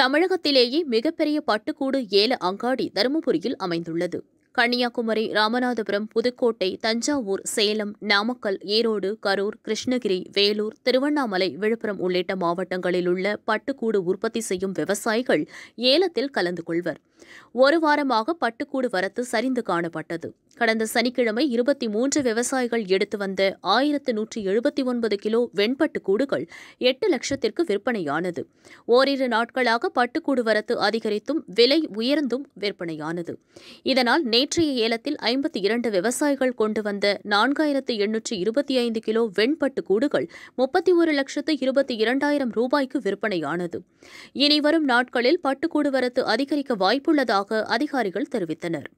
தமிழகத்திலேயே மிகப்பெரிய பட்டுக்கூடு ஏல அங்காடி தருமபுரியில் அமைந்துள்ளது கன்னியாகுமரி ராமநாதபுரம் புதுக்கோட்டை தஞ்சாவூர் சேலம் நாமக்கல் ஈரோடு கரூர் கிருஷ்ணகிரி வேலூர் திருவண்ணாமலை விழுப்புரம் உள்ளிட்ட மாவட்டங்களில் உள்ள பட்டுக்கூடு உற்பத்தி செய்யும் விவசாயிகள் ஏலத்தில் கலந்து கொள்வர் ஒரு வாரமாக பட்டுக்கூடு வரத்து சரிந்து காணப்பட்டது கடந்த சனிக்கிழமை இருபத்தி மூன்று விவசாயிகள் எடுத்து வந்த ஆயிரத்து நூற்றி எழுபத்தி ஒன்பது கிலோ வெண்பட்டுக்கூடுகள் எட்டு லட்சத்திற்கு விற்பனையானது ஓரிரு நாட்களாக பட்டுக்கூடு வரத்து அதிகரித்தும் விலை உயர்ந்தும் விற்பனையானது இதனால் நேற்றைய ஏலத்தில் ஐம்பத்தி இரண்டு விவசாயிகள் கொண்டு வந்த நான்காயிரத்து எண்ணூற்றி இருபத்தி ஐந்து கிலோ வெண்பட்டு கூடுகள் முப்பத்தி ஒரு லட்சத்து இருபத்தி இரண்டாயிரம் ரூபாய்க்கு விற்பனையானது இனிவரும் நாட்களில் பட்டுக்கூடு வரத்து அதிகரிக்க வாய்ப்பு உள்ளதாக அதிகாரிகள் தெரிவித்தனர்